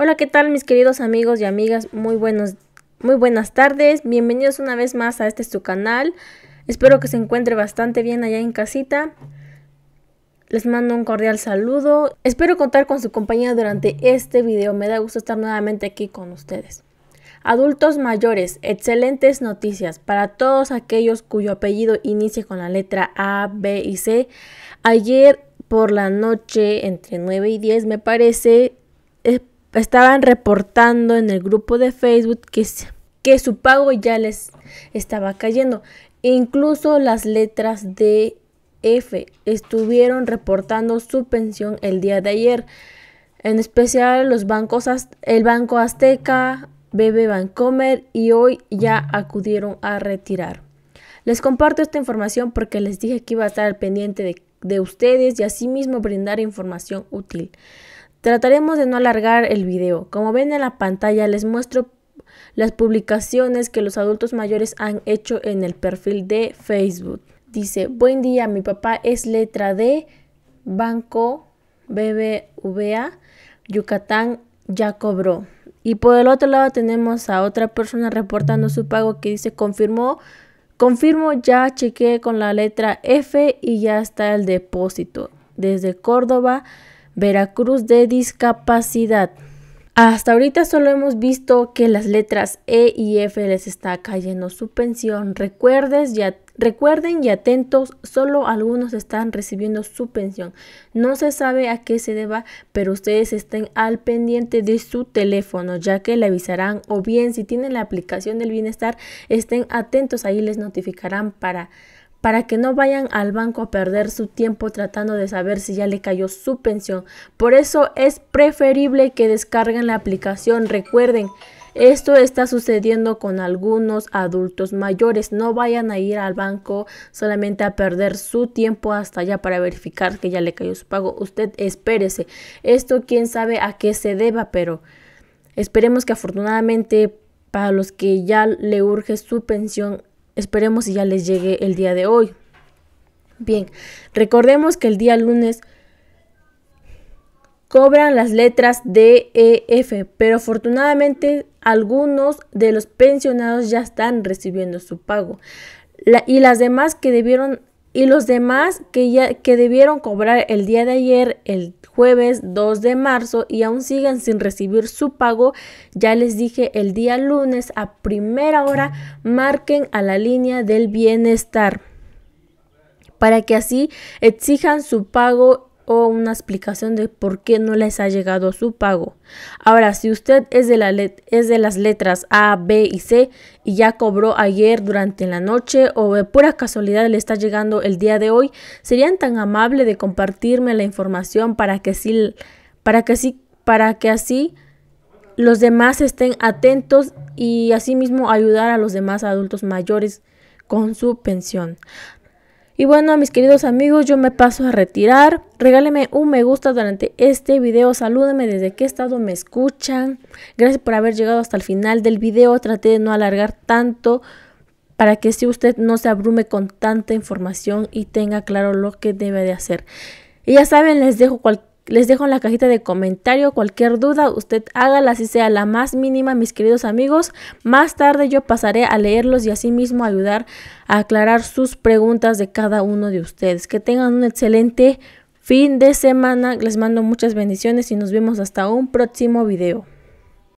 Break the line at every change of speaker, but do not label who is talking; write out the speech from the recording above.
Hola, ¿qué tal mis queridos amigos y amigas? Muy buenos, muy buenas tardes. Bienvenidos una vez más a este su canal. Espero que se encuentre bastante bien allá en casita. Les mando un cordial saludo. Espero contar con su compañía durante este video. Me da gusto estar nuevamente aquí con ustedes. Adultos mayores, excelentes noticias para todos aquellos cuyo apellido inicie con la letra A, B y C. Ayer por la noche, entre 9 y 10 me parece, eh, estaban reportando en el grupo de Facebook que, que su pago ya les estaba cayendo. Incluso las letras de F estuvieron reportando su pensión el día de ayer. En especial los bancos, el Banco Azteca, BB Bancomer y hoy ya acudieron a retirar. Les comparto esta información porque les dije que iba a estar al pendiente de, de ustedes y asimismo brindar información útil. Trataremos de no alargar el video. Como ven en la pantalla les muestro las publicaciones que los adultos mayores han hecho en el perfil de Facebook. Dice, buen día, mi papá es letra D, Banco BBVA, Yucatán, ya cobró. Y por el otro lado tenemos a otra persona reportando su pago que dice, confirmó, confirmo, ya chequeé con la letra F y ya está el depósito. Desde Córdoba, Veracruz de discapacidad. Hasta ahorita solo hemos visto que las letras E y F les está cayendo su pensión. Recuerdes recuerden y atentos, solo algunos están recibiendo su pensión. No se sabe a qué se deba, pero ustedes estén al pendiente de su teléfono, ya que le avisarán o bien si tienen la aplicación del bienestar, estén atentos, ahí les notificarán para para que no vayan al banco a perder su tiempo tratando de saber si ya le cayó su pensión. Por eso es preferible que descarguen la aplicación. Recuerden, esto está sucediendo con algunos adultos mayores. No vayan a ir al banco solamente a perder su tiempo hasta allá para verificar que ya le cayó su pago. Usted espérese. Esto quién sabe a qué se deba, pero esperemos que afortunadamente para los que ya le urge su pensión Esperemos si ya les llegue el día de hoy. Bien, recordemos que el día lunes cobran las letras D, E, F, pero afortunadamente algunos de los pensionados ya están recibiendo su pago. y las demás que debieron y los demás que ya que debieron cobrar el día de ayer, el jueves 2 de marzo y aún siguen sin recibir su pago, ya les dije el día lunes a primera hora marquen a la línea del bienestar para que así exijan su pago o una explicación de por qué no les ha llegado su pago. Ahora, si usted es de, las letras A, B y C y ya cobró ayer durante la noche o de pura casualidad le está llegando el día de hoy, serían tan amable de compartirme la información para que sí, para que sí, para que así los demás estén atentos y asimismo ayudar a los demás adultos mayores con su pensión. Y bueno, mis queridos amigos, yo me paso a retirar. Regáleme un me gusta durante este video. Salúdenme desde qué estado me escuchan. Gracias por haber llegado hasta el final del video. Traté de no alargar tanto para que si usted no se abrume con tanta información y tenga claro lo que debe de hacer. Y ya saben, les dejo cualquier les dejo en la cajita de comentario cualquier duda, usted hágala si sea la más mínima, mis queridos amigos. Más tarde yo pasaré a leerlos y asimismo ayudar a aclarar sus preguntas de cada uno de ustedes. Que tengan un excelente fin de semana. Les mando muchas bendiciones y nos vemos hasta un próximo video.